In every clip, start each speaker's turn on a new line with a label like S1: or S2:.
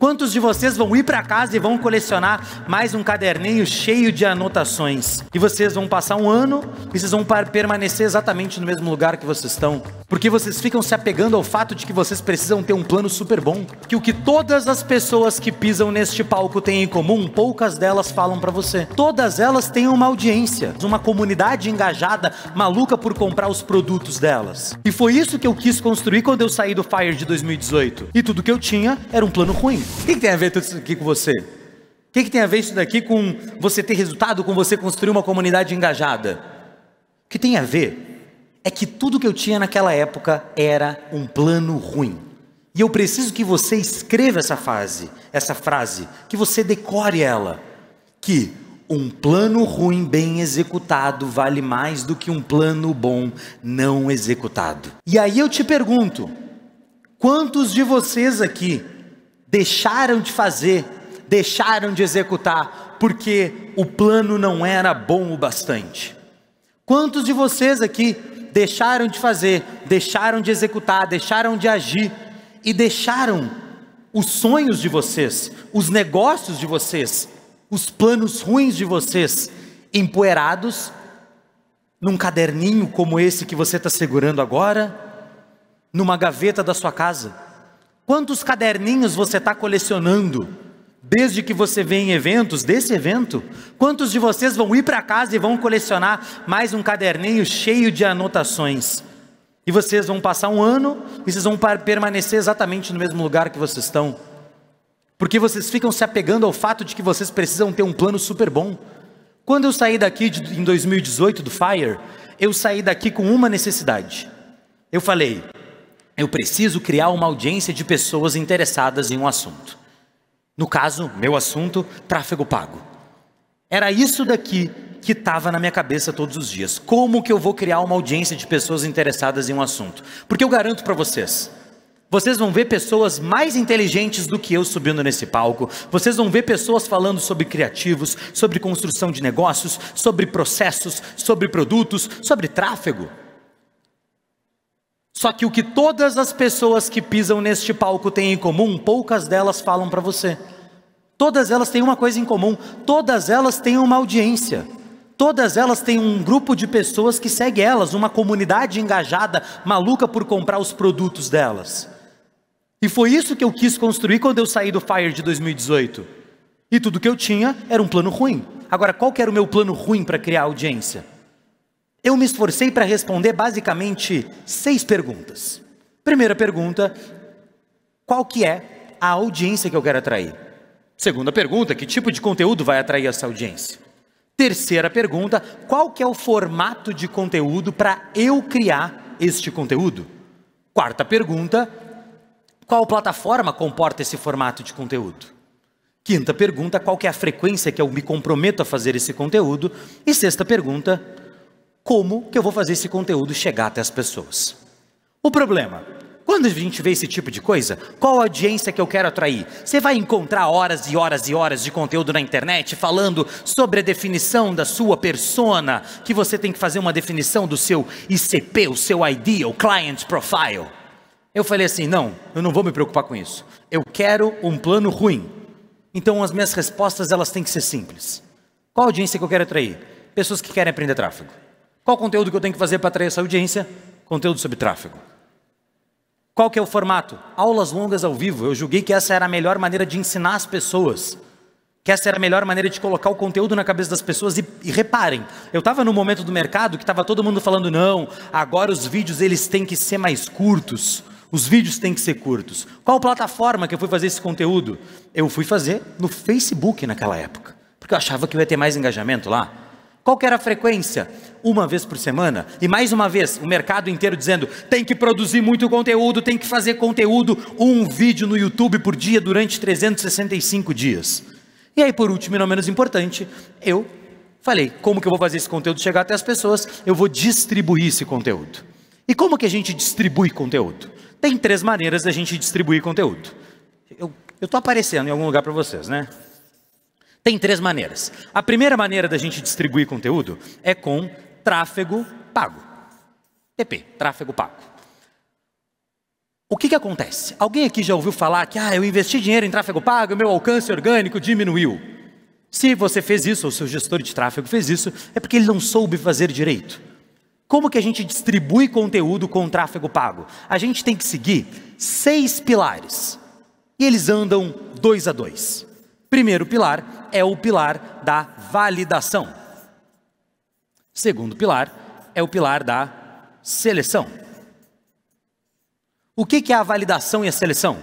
S1: Quantos de vocês vão ir para casa e vão colecionar mais um caderninho cheio de anotações? E vocês vão passar um ano e vocês vão permanecer exatamente no mesmo lugar que vocês estão. Porque vocês ficam se apegando ao fato de que vocês precisam ter um plano super bom. Que o que todas as pessoas que pisam neste palco têm em comum, poucas delas falam para você. Todas elas têm uma audiência, uma comunidade engajada, maluca por comprar os produtos delas. E foi isso que eu quis construir quando eu saí do Fire de 2018. E tudo que eu tinha era um plano ruim. O que, que, tem a ver tudo isso aqui com você? O que, que tem a ver isso daqui com você ter resultado, com você construir uma comunidade engajada? O que tem a ver é que tudo que eu tinha naquela época era um plano ruim. E eu preciso que você escreva essa frase, essa frase, que você decore ela, que um plano ruim bem executado vale mais do que um plano bom não executado. E aí eu te pergunto: quantos de vocês aqui deixaram de fazer, deixaram de executar, porque o plano não era bom o bastante. Quantos de vocês aqui deixaram de fazer, deixaram de executar, deixaram de agir e deixaram os sonhos de vocês, os negócios de vocês, os planos ruins de vocês empoeirados num caderninho como esse que você está segurando agora, numa gaveta da sua casa? Quantos caderninhos você está colecionando? Desde que você vem em eventos, desse evento, quantos de vocês vão ir para casa e vão colecionar mais um caderninho cheio de anotações? E vocês vão passar um ano e vocês vão permanecer exatamente no mesmo lugar que vocês estão. Porque vocês ficam se apegando ao fato de que vocês precisam ter um plano super bom. Quando eu saí daqui de, em 2018 do Fire, eu saí daqui com uma necessidade. Eu falei: eu preciso criar uma audiência de pessoas interessadas em um assunto. No caso, meu assunto, tráfego pago. Era isso daqui que estava na minha cabeça todos os dias. Como que eu vou criar uma audiência de pessoas interessadas em um assunto? Porque eu garanto para vocês, vocês vão ver pessoas mais inteligentes do que eu subindo nesse palco. Vocês vão ver pessoas falando sobre criativos, sobre construção de negócios, sobre processos, sobre produtos, sobre tráfego. Só que o que todas as pessoas que pisam neste palco têm em comum, poucas delas falam para você. Todas elas têm uma coisa em comum, todas elas têm uma audiência. Todas elas têm um grupo de pessoas que segue elas, uma comunidade engajada, maluca por comprar os produtos delas. E foi isso que eu quis construir quando eu saí do Fire de 2018. E tudo que eu tinha era um plano ruim. Agora, qual que era o meu plano ruim para criar audiência? Eu me esforcei para responder basicamente seis perguntas. Primeira pergunta, qual que é a audiência que eu quero atrair? Segunda pergunta, que tipo de conteúdo vai atrair essa audiência? Terceira pergunta, qual que é o formato de conteúdo para eu criar este conteúdo? Quarta pergunta, qual plataforma comporta esse formato de conteúdo? Quinta pergunta, qual que é a frequência que eu me comprometo a fazer esse conteúdo? E sexta pergunta, como que eu vou fazer esse conteúdo chegar até as pessoas. O problema, quando a gente vê esse tipo de coisa, qual audiência que eu quero atrair? Você vai encontrar horas e horas e horas de conteúdo na internet falando sobre a definição da sua persona, que você tem que fazer uma definição do seu ICP, o seu ID, o Client Profile. Eu falei assim: não, eu não vou me preocupar com isso. Eu quero um plano ruim. Então as minhas respostas elas têm que ser simples. Qual audiência que eu quero atrair? Pessoas que querem aprender tráfego. Qual o conteúdo que eu tenho que fazer para atrair essa audiência? Conteúdo sobre tráfego. Qual que é o formato? Aulas longas ao vivo. Eu julguei que essa era a melhor maneira de ensinar as pessoas. Que essa era a melhor maneira de colocar o conteúdo na cabeça das pessoas. E, e reparem, eu estava no momento do mercado que estava todo mundo falando, não, agora os vídeos eles têm que ser mais curtos. Os vídeos têm que ser curtos. Qual plataforma que eu fui fazer esse conteúdo? Eu fui fazer no Facebook naquela época. Porque eu achava que eu ia ter mais engajamento lá. Qual que era a frequência? Uma vez por semana. E mais uma vez, o mercado inteiro dizendo: tem que produzir muito conteúdo, tem que fazer conteúdo, um vídeo no YouTube por dia durante 365 dias. E aí, por último e não menos importante, eu falei: como que eu vou fazer esse conteúdo chegar até as pessoas? Eu vou distribuir esse conteúdo. E como que a gente distribui conteúdo? Tem três maneiras da gente distribuir conteúdo. Eu estou aparecendo em algum lugar para vocês, né? Tem três maneiras. A primeira maneira da gente distribuir conteúdo é com tráfego pago. TP, tráfego pago. O que, que acontece? Alguém aqui já ouviu falar que ah, eu investi dinheiro em tráfego pago, meu alcance orgânico diminuiu. Se você fez isso, ou seu gestor de tráfego fez isso, é porque ele não soube fazer direito. Como que a gente distribui conteúdo com tráfego pago? A gente tem que seguir seis pilares. E eles andam dois a dois. Primeiro pilar é o pilar da validação. Segundo pilar é o pilar da seleção. O que é a validação e a seleção?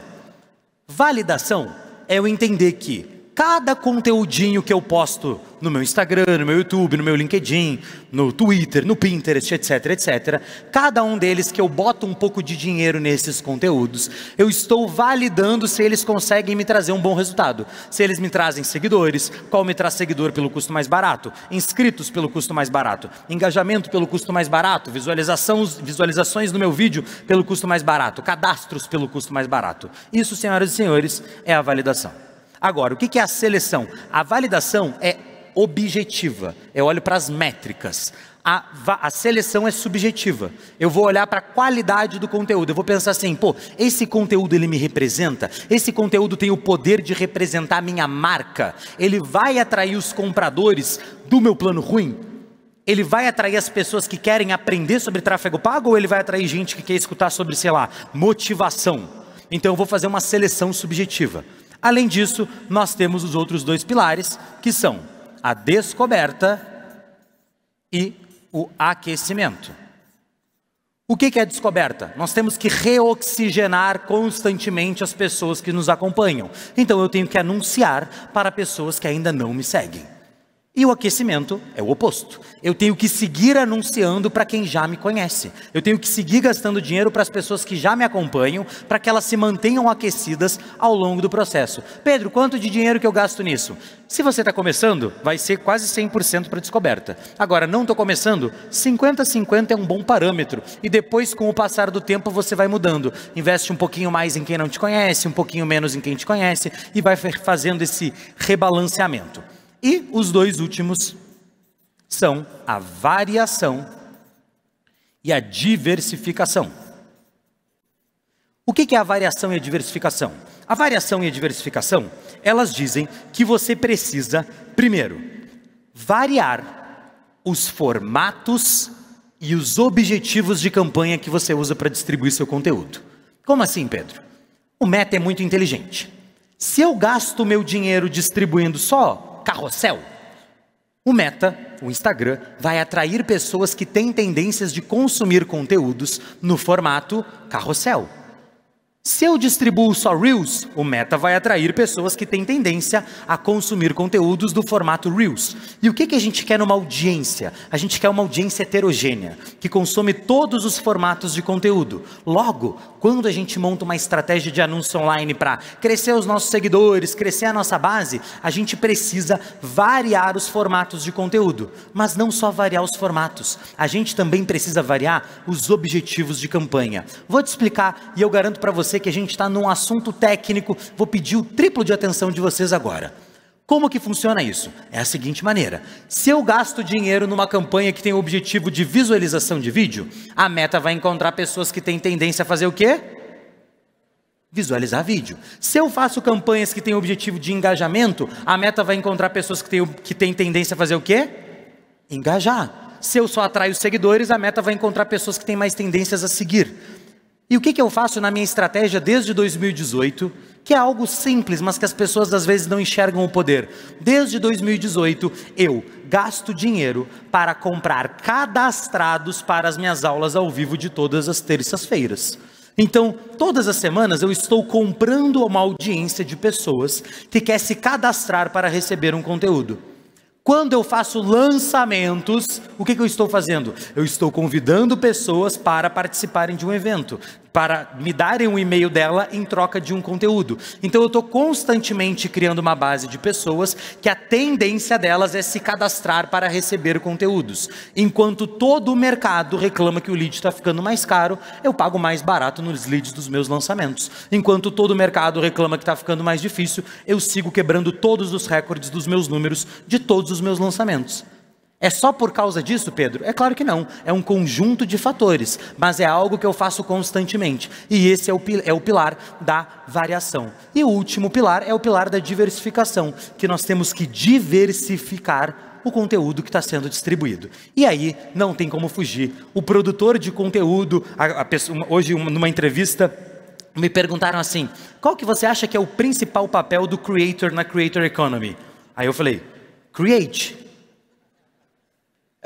S1: Validação é eu entender que cada conteúdinho que eu posto no meu Instagram, no meu YouTube, no meu LinkedIn, no Twitter, no Pinterest, etc, etc, cada um deles que eu boto um pouco de dinheiro nesses conteúdos, eu estou validando se eles conseguem me trazer um bom resultado. Se eles me trazem seguidores, qual me traz seguidor pelo custo mais barato, inscritos pelo custo mais barato, engajamento pelo custo mais barato, visualizações no meu vídeo pelo custo mais barato, cadastros pelo custo mais barato. Isso, senhoras e senhores, é a validação. Agora, o que é a seleção? A validação é objetiva, eu olho para as métricas. A, a, seleção é subjetiva. Eu vou olhar para a qualidade do conteúdo. Eu vou pensar assim, pô, esse conteúdo ele me representa? Esse conteúdo tem o poder de representar a minha marca? Ele vai atrair os compradores do meu plano ruim? Ele vai atrair as pessoas que querem aprender sobre tráfego pago ou ele vai atrair gente que quer escutar sobre, sei lá, motivação? Então eu vou fazer uma seleção subjetiva. Além disso, nós temos os outros dois pilares, que são a descoberta e o aquecimento. O que é descoberta? Nós temos que reoxigenar constantemente as pessoas que nos acompanham. Então eu tenho que anunciar para pessoas que ainda não me seguem. E o aquecimento é o oposto. Eu tenho que seguir anunciando para quem já me conhece. Eu tenho que seguir gastando dinheiro para as pessoas que já me acompanham, para que elas se mantenham aquecidas ao longo do processo. Pedro, quanto de dinheiro que eu gasto nisso? Se você está começando, vai ser quase 100% para descoberta. Agora, não estou começando? 50-50 é um bom parâmetro. E depois, com o passar do tempo, você vai mudando. Investe um pouquinho mais em quem não te conhece, um pouquinho menos em quem te conhece, e vai fazendo esse rebalanceamento. E os dois últimos são a variação e a diversificação. O que é a variação e a diversificação? A variação e a diversificação, elas dizem que você precisa, primeiro, variar os formatos e os objetivos de campanha que você usa para distribuir seu conteúdo. Como assim, Pedro? O Meta é muito inteligente. Se eu gasto meu dinheiro distribuindo só carrossel. O Meta, o Instagram, vai atrair pessoas que têm tendências de consumir conteúdos no formato carrossel. Se eu distribuo só Reels, o Meta vai atrair pessoas que têm tendência a consumir conteúdos do formato Reels. E o que, que a gente quer numa audiência? A gente quer uma audiência heterogênea, que consome todos os formatos de conteúdo. Logo, quando a gente monta uma estratégia de anúncio online para crescer os nossos seguidores, crescer a nossa base, a gente precisa variar os formatos de conteúdo. Mas não só variar os formatos, a gente também precisa variar os objetivos de campanha. Vou te explicar e eu garanto para você que a gente está num assunto técnico, vou pedir o triplo de atenção de vocês agora. Como que funciona isso? É a seguinte maneira: se eu gasto dinheiro numa campanha que tem o objetivo de visualização de vídeo, a meta vai encontrar pessoas que têm tendência a fazer o quê? Visualizar vídeo. Se eu faço campanhas que têm o objetivo de engajamento, a meta vai encontrar pessoas que têm, que têm tendência a fazer o quê? Engajar. Se eu só atraio seguidores, a meta vai encontrar pessoas que têm mais tendências a seguir. E o que, que eu faço na minha estratégia desde 2018? que é algo simples, mas que as pessoas às vezes não enxergam o poder. Desde 2018, eu gasto dinheiro para comprar cadastrados para as minhas aulas ao vivo de todas as terças-feiras. Então, todas as semanas eu estou comprando uma audiência de pessoas que quer se cadastrar para receber um conteúdo. Quando eu faço lançamentos, o que, que eu estou fazendo? Eu estou convidando pessoas para participarem de um evento para me darem um e-mail dela em troca de um conteúdo. Então eu estou constantemente criando uma base de pessoas que a tendência delas é se cadastrar para receber conteúdos. Enquanto todo o mercado reclama que o lead está ficando mais caro, eu pago mais barato nos leads dos meus lançamentos. Enquanto todo o mercado reclama que está ficando mais difícil, eu sigo quebrando todos os recordes dos meus números de todos os meus lançamentos. É só por causa disso, Pedro? É claro que não. É um conjunto de fatores, mas é algo que eu faço constantemente. E esse é o, é o pilar da variação. E o último pilar é o pilar da diversificação, que nós temos que diversificar o conteúdo que está sendo distribuído. E aí não tem como fugir. O produtor de conteúdo, a, a pessoa, hoje numa entrevista me perguntaram assim: qual que você acha que é o principal papel do creator na creator economy? Aí eu falei: create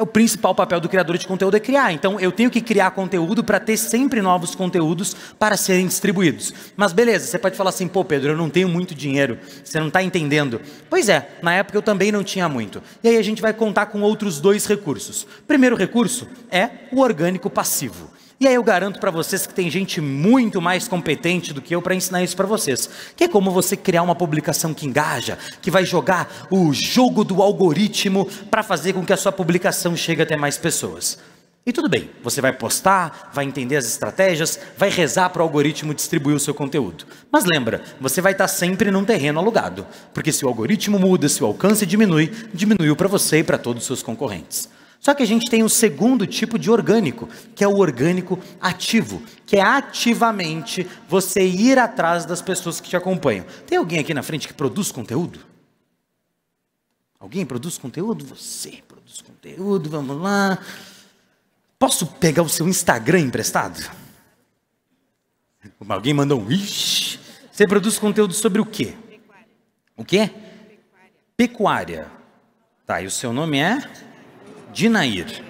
S1: o principal papel do criador de conteúdo é criar. Então eu tenho que criar conteúdo para ter sempre novos conteúdos para serem distribuídos. Mas beleza, você pode falar assim, pô, Pedro, eu não tenho muito dinheiro, você não está entendendo. Pois é, na época eu também não tinha muito. E aí a gente vai contar com outros dois recursos. primeiro recurso é o orgânico passivo. E aí eu garanto para vocês que tem gente muito mais competente do que eu para ensinar isso para vocês. Que é como você criar uma publicação que engaja, que vai jogar o jogo do algoritmo para fazer com que a sua publicação chegue até mais pessoas. E tudo bem, você vai postar, vai entender as estratégias, vai rezar para o algoritmo distribuir o seu conteúdo. Mas lembra, você vai estar tá sempre num terreno alugado, porque se o algoritmo muda, se o alcance diminui, diminuiu para você e para todos os seus concorrentes. Só que a gente tem um segundo tipo de orgânico, que é o orgânico ativo, que é ativamente você ir atrás das pessoas que te acompanham. Tem alguém aqui na frente que produz conteúdo? Alguém produz conteúdo? Você produz conteúdo, vamos lá. Posso pegar o seu Instagram emprestado? Alguém mandou um ixi. Você produz conteúdo sobre o quê? O quê? Pecuária. Pecuária. Tá, e o seu nome é? Dinair.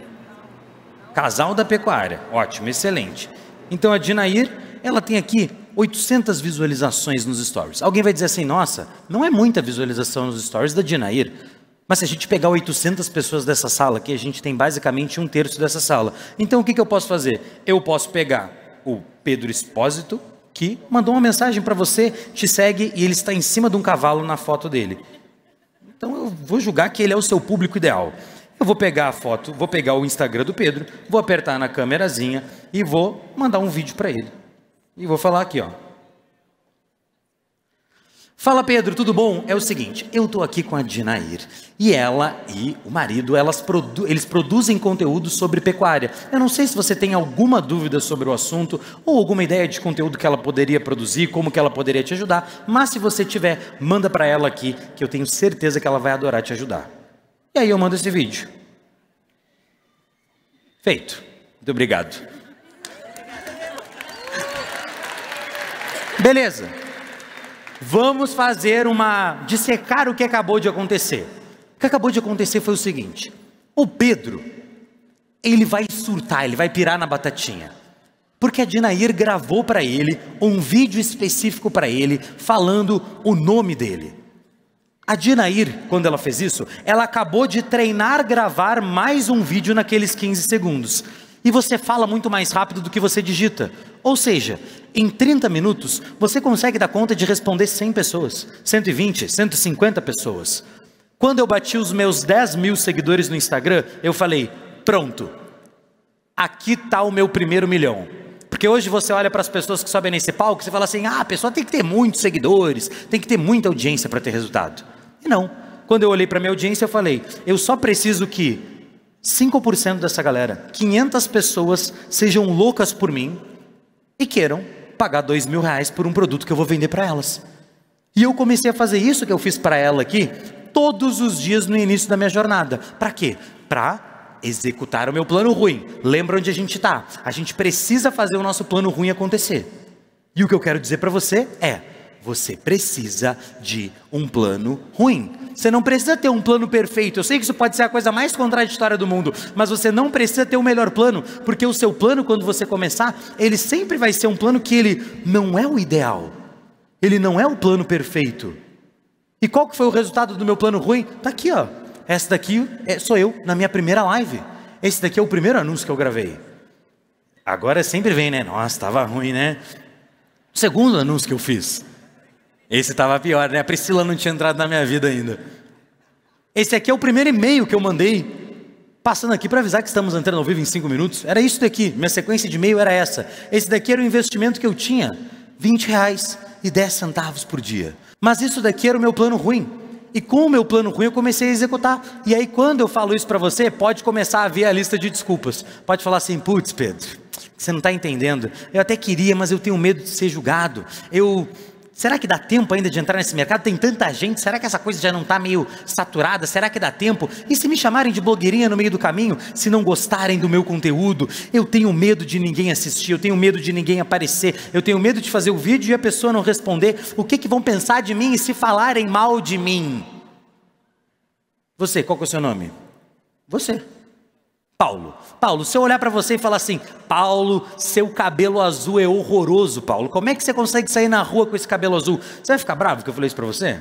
S1: Casal da pecuária. Ótimo, excelente. Então a Dinair, ela tem aqui 800 visualizações nos stories. Alguém vai dizer assim: "Nossa, não é muita visualização nos stories da Dinair". Mas se a gente pegar 800 pessoas dessa sala aqui, a gente tem basicamente um terço dessa sala. Então o que, que eu posso fazer? Eu posso pegar o Pedro Espósito, que mandou uma mensagem para você, te segue e ele está em cima de um cavalo na foto dele. Então eu vou julgar que ele é o seu público ideal. Eu vou pegar a foto, vou pegar o Instagram do Pedro, vou apertar na câmerazinha e vou mandar um vídeo para ele. E vou falar aqui, ó. Fala Pedro, tudo bom? É o seguinte, eu estou aqui com a Dinair e ela e o marido, elas produ eles produzem conteúdo sobre pecuária. Eu não sei se você tem alguma dúvida sobre o assunto ou alguma ideia de conteúdo que ela poderia produzir, como que ela poderia te ajudar, mas se você tiver, manda para ela aqui que eu tenho certeza que ela vai adorar te ajudar. E aí eu mando esse vídeo. Feito. Muito obrigado. Beleza. Vamos fazer uma. dissecar o que acabou de acontecer. O que acabou de acontecer foi o seguinte: o Pedro, ele vai surtar, ele vai pirar na batatinha. Porque a Dinair gravou para ele um vídeo específico para ele, falando o nome dele. A Dinair, quando ela fez isso, ela acabou de treinar gravar mais um vídeo naqueles 15 segundos. E você fala muito mais rápido do que você digita. Ou seja, em 30 minutos, você consegue dar conta de responder 100 pessoas, 120, 150 pessoas. Quando eu bati os meus 10 mil seguidores no Instagram, eu falei: pronto, aqui está o meu primeiro milhão. Porque hoje você olha para as pessoas que sobem nesse palco e fala assim: ah, a pessoa tem que ter muitos seguidores, tem que ter muita audiência para ter resultado. E não. Quando eu olhei para minha audiência, eu falei: eu só preciso que 5% dessa galera, 500 pessoas, sejam loucas por mim e queiram pagar dois mil reais por um produto que eu vou vender para elas. E eu comecei a fazer isso que eu fiz para ela aqui todos os dias no início da minha jornada. Para quê? Para executar o meu plano ruim. Lembra onde a gente está? A gente precisa fazer o nosso plano ruim acontecer. E o que eu quero dizer para você é: você precisa de um plano ruim. Você não precisa ter um plano perfeito. Eu sei que isso pode ser a coisa mais contraditória do mundo, mas você não precisa ter o melhor plano, porque o seu plano, quando você começar, ele sempre vai ser um plano que ele não é o ideal. Ele não é o plano perfeito. E qual que foi o resultado do meu plano ruim? Tá aqui, ó. Essa daqui é sou eu na minha primeira live. Esse daqui é o primeiro anúncio que eu gravei. Agora sempre vem, né? Nossa, estava ruim, né? segundo anúncio que eu fiz. Esse estava pior, né? A Priscila não tinha entrado na minha vida ainda. Esse aqui é o primeiro e-mail que eu mandei passando aqui para avisar que estamos entrando ao vivo em cinco minutos. Era isso daqui, minha sequência de e-mail era essa. Esse daqui era o investimento que eu tinha, 20 reais e 10 centavos por dia. Mas isso daqui era o meu plano ruim. E com o meu plano ruim eu comecei a executar. E aí quando eu falo isso para você, pode começar a ver a lista de desculpas. Pode falar assim, putz Pedro, você não está entendendo. Eu até queria, mas eu tenho medo de ser julgado. Eu Será que dá tempo ainda de entrar nesse mercado? Tem tanta gente, será que essa coisa já não está meio saturada? Será que dá tempo? E se me chamarem de blogueirinha no meio do caminho, se não gostarem do meu conteúdo? Eu tenho medo de ninguém assistir, eu tenho medo de ninguém aparecer, eu tenho medo de fazer o vídeo e a pessoa não responder. O que, que vão pensar de mim e se falarem mal de mim? Você, qual é o seu nome? Você. Paulo. Paulo, se eu olhar para você e falar assim, Paulo, seu cabelo azul é horroroso, Paulo. Como é que você consegue sair na rua com esse cabelo azul? Você vai ficar bravo que eu falei isso para você?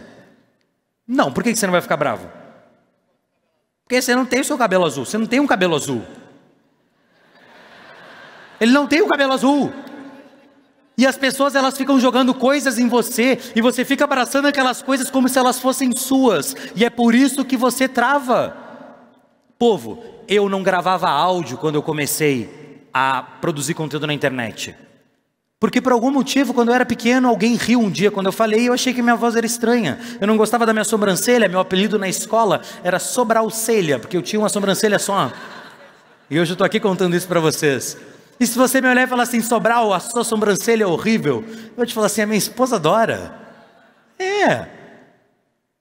S1: Não, por que você não vai ficar bravo? Porque você não tem o seu cabelo azul, você não tem um cabelo azul. Ele não tem o cabelo azul. E as pessoas elas ficam jogando coisas em você e você fica abraçando aquelas coisas como se elas fossem suas. E é por isso que você trava. Povo, eu não gravava áudio quando eu comecei a produzir conteúdo na internet. Porque por algum motivo, quando eu era pequeno, alguém riu um dia quando eu falei e eu achei que minha voz era estranha. Eu não gostava da minha sobrancelha, meu apelido na escola era Sobralcelha, porque eu tinha uma sobrancelha só. E hoje eu estou aqui contando isso para vocês. E se você me olhar e falar assim, Sobral, a sua sobrancelha é horrível, eu vou te falar assim, a minha esposa adora. É,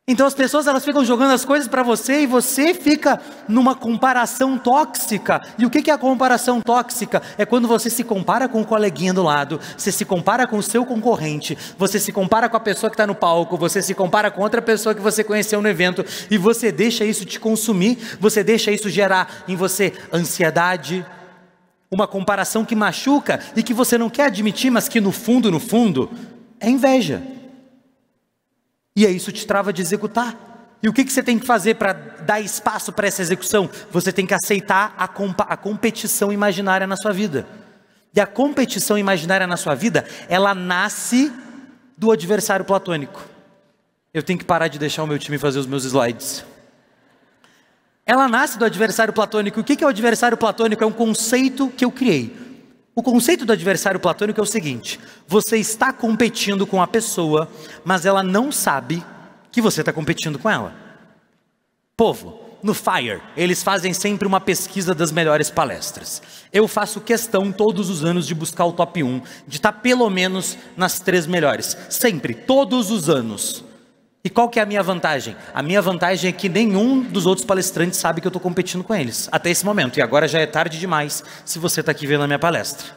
S1: então as pessoas elas ficam jogando as coisas para você e você fica numa comparação tóxica. E o que é a comparação tóxica? É quando você se compara com o coleguinha do lado, você se compara com o seu concorrente, você se compara com a pessoa que está no palco, você se compara com outra pessoa que você conheceu no evento e você deixa isso te consumir, você deixa isso gerar em você ansiedade, uma comparação que machuca e que você não quer admitir, mas que no fundo, no fundo, é inveja. E aí isso te trava de executar. E o que, que você tem que fazer para dar espaço para essa execução? Você tem que aceitar a, a competição imaginária na sua vida. E a competição imaginária na sua vida, ela nasce do adversário platônico. Eu tenho que parar de deixar o meu time fazer os meus slides. Ela nasce do adversário platônico. O que é o adversário platônico? É um conceito que eu criei. O conceito do adversário platônico é o seguinte: você está competindo com a pessoa, mas ela não sabe que você está competindo com ela. Povo, no Fire, eles fazem sempre uma pesquisa das melhores palestras. Eu faço questão todos os anos de buscar o top 1, de estar pelo menos nas três melhores. Sempre, todos os anos. E qual que é a minha vantagem? A minha vantagem é que nenhum dos outros palestrantes sabe que eu estou competindo com eles, até esse momento. E agora já é tarde demais se você está aqui vendo a minha palestra.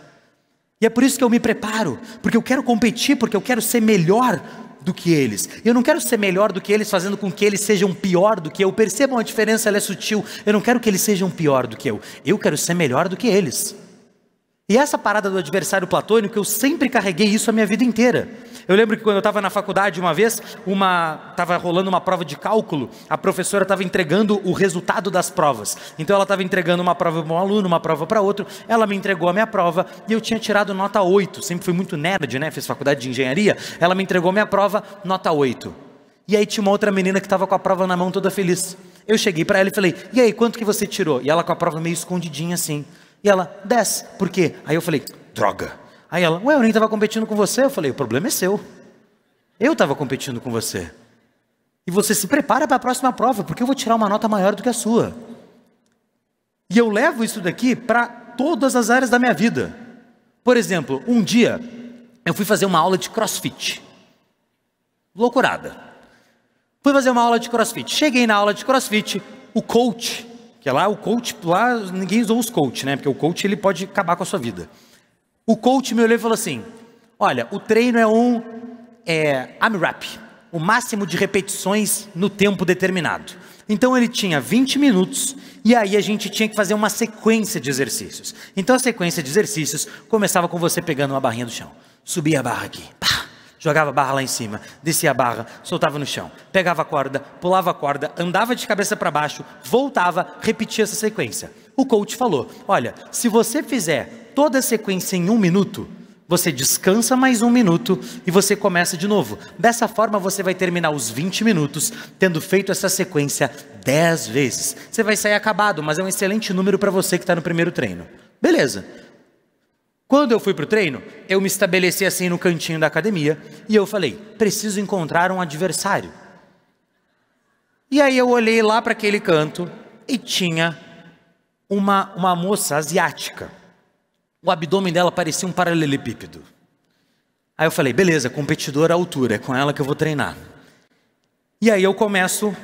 S1: E é por isso que eu me preparo, porque eu quero competir, porque eu quero ser melhor do que eles. Eu não quero ser melhor do que eles, fazendo com que eles sejam pior do que eu. Percebam a diferença, ela é sutil. Eu não quero que eles sejam pior do que eu. Eu quero ser melhor do que eles. E essa parada do adversário platônico, eu sempre carreguei isso a minha vida inteira. Eu lembro que quando eu estava na faculdade uma vez, uma estava rolando uma prova de cálculo, a professora estava entregando o resultado das provas. Então ela estava entregando uma prova para um aluno, uma prova para outro. Ela me entregou a minha prova e eu tinha tirado nota 8. Sempre fui muito nerd, né? Fiz faculdade de engenharia. Ela me entregou a minha prova, nota 8. E aí tinha uma outra menina que estava com a prova na mão toda feliz. Eu cheguei para ela e falei: "E aí, quanto que você tirou?" E ela com a prova meio escondidinha assim. E ela: "10". Por quê? Aí eu falei: "Droga". Aí ela, ué, eu nem estava competindo com você. Eu falei, o problema é seu. Eu estava competindo com você. E você se prepara para a próxima prova, porque eu vou tirar uma nota maior do que a sua. E eu levo isso daqui para todas as áreas da minha vida. Por exemplo, um dia eu fui fazer uma aula de crossfit. Loucurada. Fui fazer uma aula de crossfit. Cheguei na aula de crossfit, o coach, que é lá, o coach, lá ninguém usou os coach, né? Porque o coach ele pode acabar com a sua vida o coach me olhou e falou assim: Olha, o treino é um é, AMRAP, o máximo de repetições no tempo determinado. Então ele tinha 20 minutos e aí a gente tinha que fazer uma sequência de exercícios. Então a sequência de exercícios começava com você pegando uma barrinha do chão. Subia a barra aqui, pá, jogava a barra lá em cima, descia a barra, soltava no chão, pegava a corda, pulava a corda, andava de cabeça para baixo, voltava, repetia essa sequência. O coach falou: Olha, se você fizer toda a sequência em um minuto, você descansa mais um minuto e você começa de novo. Dessa forma, você vai terminar os 20 minutos tendo feito essa sequência 10 vezes. Você vai sair acabado, mas é um excelente número para você que está no primeiro treino. Beleza. Quando eu fui para o treino, eu me estabeleci assim no cantinho da academia e eu falei: preciso encontrar um adversário. E aí eu olhei lá para aquele canto e tinha uma, uma moça asiática. O abdômen dela parecia um paralelepípedo. Aí eu falei: beleza, competidora à altura, é com ela que eu vou treinar. E aí eu começo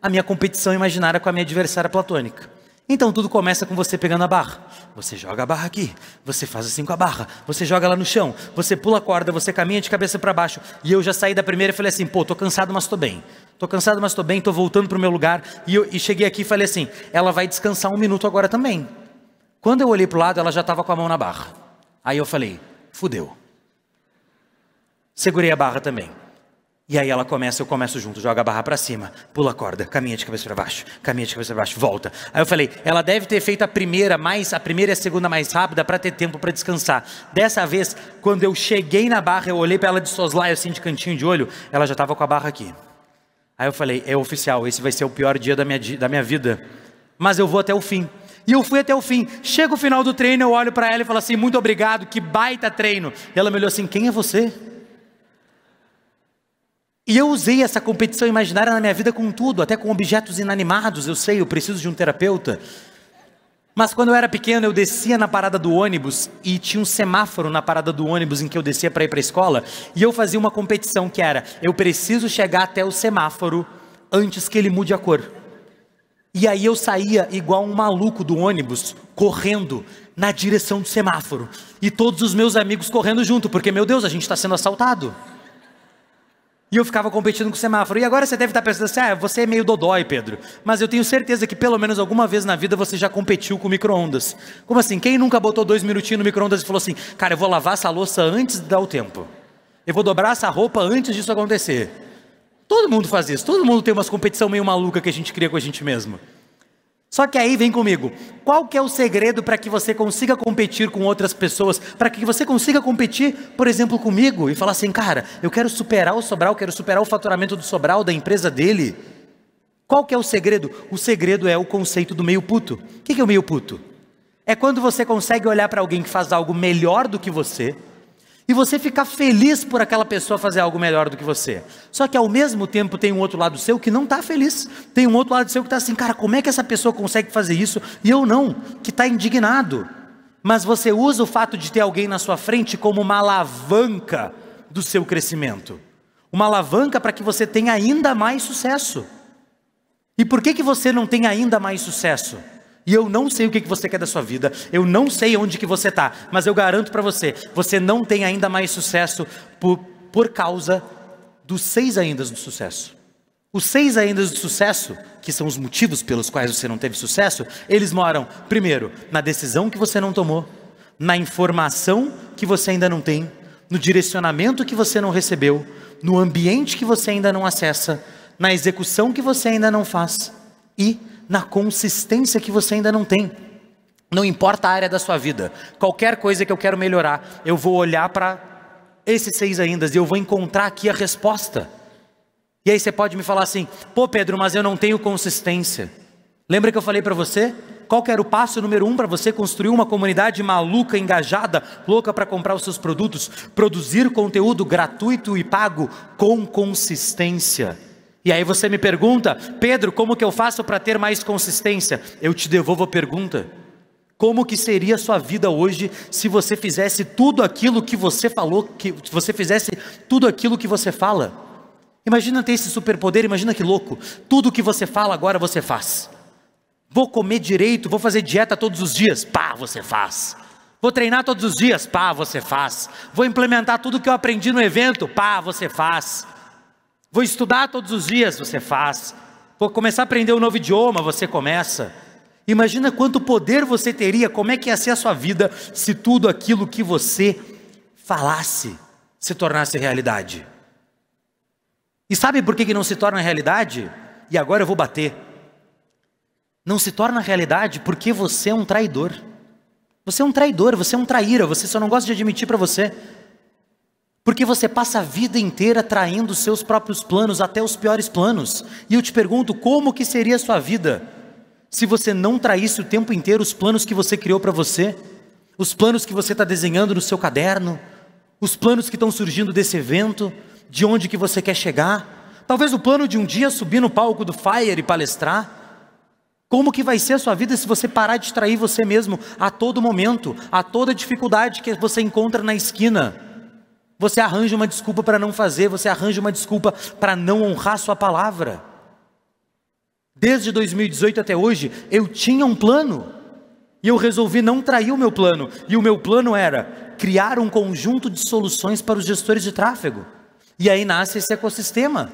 S1: a minha competição imaginária com a minha adversária platônica. Então tudo começa com você pegando a barra. Você joga a barra aqui, você faz assim com a barra, você joga lá no chão, você pula a corda, você caminha de cabeça para baixo. E eu já saí da primeira e falei assim: pô, tô cansado, mas tô bem. Tô cansado, mas tô bem, tô voltando pro meu lugar. E, eu, e cheguei aqui e falei assim: ela vai descansar um minuto agora também. Quando eu olhei pro lado, ela já estava com a mão na barra. Aí eu falei: fudeu. Segurei a barra também. E aí ela começa, eu começo junto, joga a barra para cima, pula a corda, caminha de cabeça para baixo, caminha de cabeça para baixo, volta. Aí eu falei, ela deve ter feito a primeira mais, a primeira e a segunda mais rápida para ter tempo para descansar. Dessa vez, quando eu cheguei na barra, eu olhei para ela de soslaio assim de cantinho de olho, ela já estava com a barra aqui. Aí eu falei, é oficial, esse vai ser o pior dia da minha, da minha vida, mas eu vou até o fim. E eu fui até o fim. Chega o final do treino, eu olho para ela e falo assim: "Muito obrigado, que baita treino". E ela me olhou assim: "Quem é você?" E eu usei essa competição imaginária na minha vida com tudo, até com objetos inanimados. Eu sei, eu preciso de um terapeuta. Mas quando eu era pequeno, eu descia na parada do ônibus e tinha um semáforo na parada do ônibus em que eu descia para ir para a escola, e eu fazia uma competição que era: eu preciso chegar até o semáforo antes que ele mude a cor. E aí eu saía igual um maluco do ônibus, correndo na direção do semáforo, e todos os meus amigos correndo junto, porque meu Deus, a gente está sendo assaltado. E eu ficava competindo com o semáforo. E agora você deve estar pensando assim: ah, você é meio dodói, Pedro. Mas eu tenho certeza que pelo menos alguma vez na vida você já competiu com micro-ondas. Como assim? Quem nunca botou dois minutinhos no micro-ondas e falou assim: cara, eu vou lavar essa louça antes de dar o tempo? Eu vou dobrar essa roupa antes disso acontecer? Todo mundo faz isso. Todo mundo tem umas competição meio maluca que a gente cria com a gente mesmo. Só que aí vem comigo. Qual que é o segredo para que você consiga competir com outras pessoas? Para que você consiga competir, por exemplo, comigo e falar assim, cara, eu quero superar o Sobral, quero superar o faturamento do Sobral, da empresa dele. Qual que é o segredo? O segredo é o conceito do meio puto. O que é o meio puto? É quando você consegue olhar para alguém que faz algo melhor do que você e você ficar feliz por aquela pessoa fazer algo melhor do que você. Só que ao mesmo tempo tem um outro lado seu que não está feliz. Tem um outro lado seu que está assim, cara, como é que essa pessoa consegue fazer isso e eu não? Que está indignado. Mas você usa o fato de ter alguém na sua frente como uma alavanca do seu crescimento uma alavanca para que você tenha ainda mais sucesso. E por que, que você não tem ainda mais sucesso? E eu não sei o que você quer da sua vida, eu não sei onde que você está, mas eu garanto para você, você não tem ainda mais sucesso por, por causa dos seis ainda do sucesso. Os seis ainda do sucesso, que são os motivos pelos quais você não teve sucesso, eles moram, primeiro, na decisão que você não tomou, na informação que você ainda não tem, no direcionamento que você não recebeu, no ambiente que você ainda não acessa, na execução que você ainda não faz e na consistência que você ainda não tem. Não importa a área da sua vida, qualquer coisa que eu quero melhorar, eu vou olhar para esses seis ainda e eu vou encontrar aqui a resposta. E aí você pode me falar assim: pô, Pedro, mas eu não tenho consistência. Lembra que eu falei para você? Qual era o passo número um para você construir uma comunidade maluca, engajada, louca para comprar os seus produtos? Produzir conteúdo gratuito e pago com consistência. E aí você me pergunta, Pedro, como que eu faço para ter mais consistência? Eu te devolvo a pergunta. Como que seria a sua vida hoje se você fizesse tudo aquilo que você falou, que se você fizesse tudo aquilo que você fala? Imagina ter esse superpoder, imagina que louco. Tudo que você fala agora você faz. Vou comer direito, vou fazer dieta todos os dias. Pá, você faz. Vou treinar todos os dias, pá, você faz. Vou implementar tudo que eu aprendi no evento, pá, você faz. Vou estudar todos os dias, você faz. Vou começar a aprender um novo idioma, você começa. Imagina quanto poder você teria, como é que ia ser a sua vida se tudo aquilo que você falasse se tornasse realidade. E sabe por que, não se torna realidade? E agora eu vou bater. Não se torna realidade porque você é um traidor. Você é um traidor, você é um traíra, você só não gosta de admitir para você. Porque você passa a vida inteira traindo seus próprios planos, até os piores planos. E eu te pergunto, como que seria a sua vida se você não traísse o tempo inteiro os planos que você criou para você? Os planos que você está desenhando no seu caderno? Os planos que estão surgindo desse evento? De onde que você quer chegar? Talvez o plano de um dia subir no palco do Fire e palestrar? Como que vai ser a sua vida se você parar de trair você mesmo a todo momento, a toda dificuldade que você encontra na esquina? Você arranja uma desculpa para não fazer, você arranja uma desculpa para não honrar sua palavra. Desde 2018 até hoje, eu tinha um plano. E eu resolvi não trair o meu plano. E o meu plano era criar um conjunto de soluções para os gestores de tráfego. E aí nasce esse ecossistema.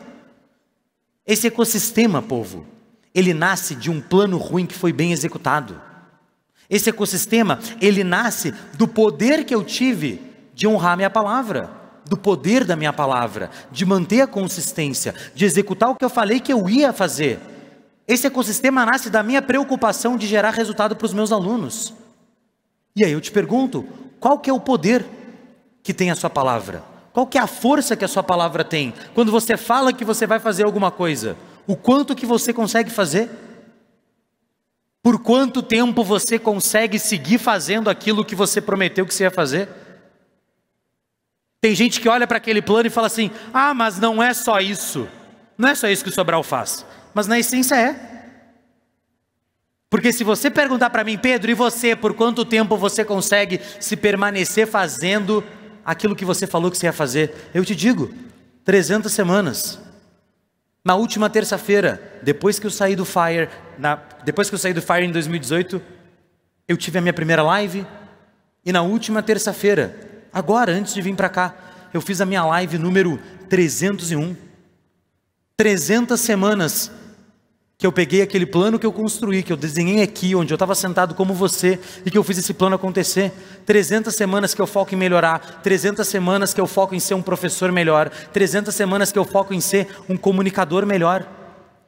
S1: Esse ecossistema, povo, ele nasce de um plano ruim que foi bem executado. Esse ecossistema, ele nasce do poder que eu tive de honrar minha palavra do poder da minha palavra, de manter a consistência, de executar o que eu falei que eu ia fazer. Esse ecossistema nasce da minha preocupação de gerar resultado para os meus alunos. E aí eu te pergunto, qual que é o poder que tem a sua palavra? Qual que é a força que a sua palavra tem? Quando você fala que você vai fazer alguma coisa, o quanto que você consegue fazer? Por quanto tempo você consegue seguir fazendo aquilo que você prometeu que você ia fazer? Tem gente que olha para aquele plano e fala assim: ah, mas não é só isso. Não é só isso que o Sobral faz. Mas na essência é. Porque se você perguntar para mim, Pedro, e você, por quanto tempo você consegue se permanecer fazendo aquilo que você falou que você ia fazer? Eu te digo: 300 semanas. Na última terça-feira, depois que eu saí do Fire, na, depois que eu saí do Fire em 2018, eu tive a minha primeira live e na última terça-feira agora, antes de vir para cá, eu fiz a minha live número 301. 300 semanas que eu peguei aquele plano que eu construí, que eu desenhei aqui, onde eu estava sentado como você, e que eu fiz esse plano acontecer. 300 semanas que eu foco em melhorar, 300 semanas que eu foco em ser um professor melhor, 300 semanas que eu foco em ser um comunicador melhor.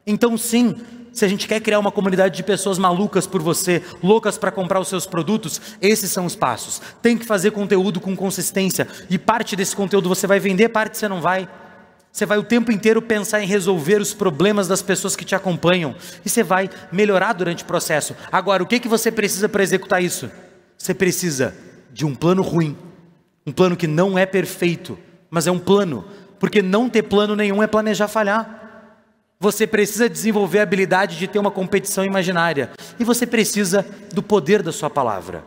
S1: Então, sim, se a gente quer criar uma comunidade de pessoas malucas por você, loucas para comprar os seus produtos, esses são os passos. Tem que fazer conteúdo com consistência e parte desse conteúdo você vai vender, parte você não vai. Você vai o tempo inteiro pensar em resolver os problemas das pessoas que te acompanham e você vai melhorar durante o processo. Agora, o que que você precisa para executar isso? Você precisa de um plano ruim, um plano que não é perfeito, mas é um plano, porque não ter plano nenhum é planejar falhar. Você precisa desenvolver a habilidade de ter uma competição imaginária. E você precisa do poder da sua palavra.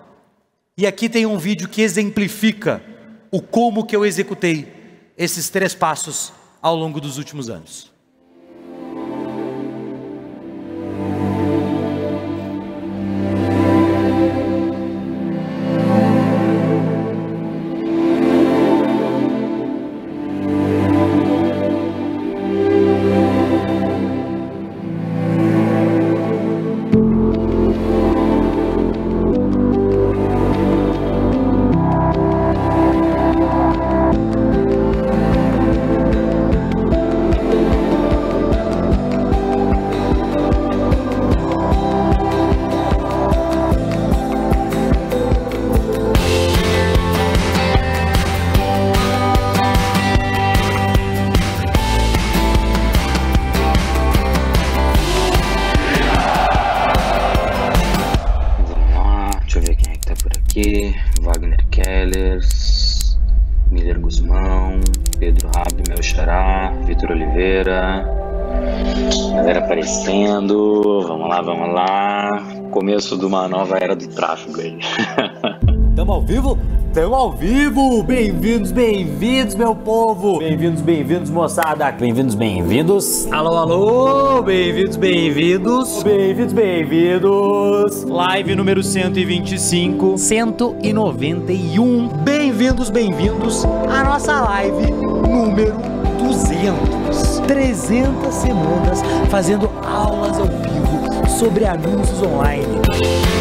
S1: E aqui tem um vídeo que exemplifica o como que eu executei esses três passos ao longo dos últimos anos. Piquet, Wagner Kellers, Miller Guzmão, Pedro Rabi, Meu Xará, Vitor Oliveira. Galera aparecendo, vamos lá, vamos lá. Começo de uma nova era do tráfego aí. Tamo ao vivo? Estamos ao vivo! Bem-vindos, bem-vindos, meu povo! Bem-vindos, bem-vindos, moçada! Bem-vindos, bem-vindos! Alô, alô! Bem-vindos, bem-vindos! Bem-vindos, bem-vindos! Live número 125. 191. Bem-vindos, bem-vindos à nossa live número 200. 300 semanas fazendo aulas ao vivo sobre anúncios online.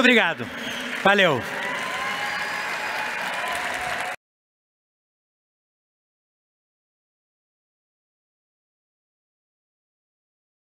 S1: Muito obrigado. Valeu.